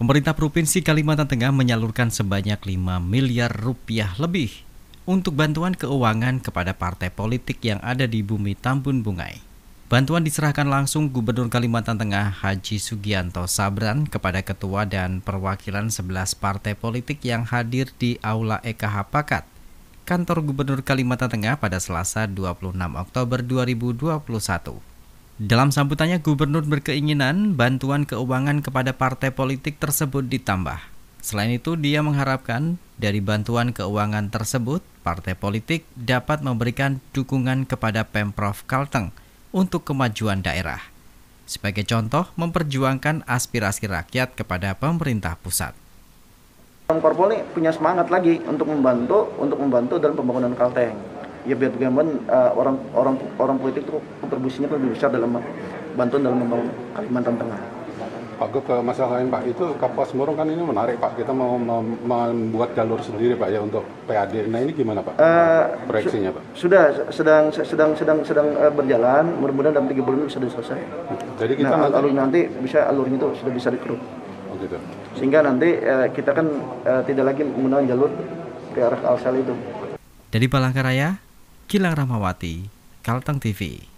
Pemerintah Provinsi Kalimantan Tengah menyalurkan sebanyak 5 miliar rupiah lebih untuk bantuan keuangan kepada partai politik yang ada di bumi Tambun Bungai. Bantuan diserahkan langsung Gubernur Kalimantan Tengah Haji Sugianto Sabran kepada ketua dan perwakilan 11 partai politik yang hadir di Aula EKH Pakat, kantor Gubernur Kalimantan Tengah pada Selasa 26 Oktober 2021. Dalam sambutannya, gubernur berkeinginan bantuan keuangan kepada partai politik tersebut ditambah. Selain itu, dia mengharapkan dari bantuan keuangan tersebut, partai politik dapat memberikan dukungan kepada Pemprov Kalteng untuk kemajuan daerah. Sebagai contoh, memperjuangkan aspirasi rakyat kepada pemerintah pusat. Korpol ini punya semangat lagi untuk membantu untuk membantu dalam pembangunan Kalteng ya biar bagaimana uh, orang orang orang politik itu kontribusinya lebih besar dalam bantuan dalam membangun Kalimantan Tengah. Pak Gop ke masalah lain Pak, itu Kapuas Murung kan ini menarik Pak, kita mau membuat jalur sendiri Pak ya untuk PAD. Nah ini gimana Pak? Uh, Proyeksinya Pak? Sudah sedang sedang sedang sedang uh, berjalan, mudah-mudahan dalam tiga bulan sudah selesai. Hmm. Jadi kita nah, nanti... nanti bisa alurnya itu sudah bisa dikeruk. Oh gitu. Sehingga nanti uh, kita kan uh, tidak lagi menggunakan jalur ke arah Alsel itu. Dari Palangkaraya, Gilang Rahmawati, Kalteng TV.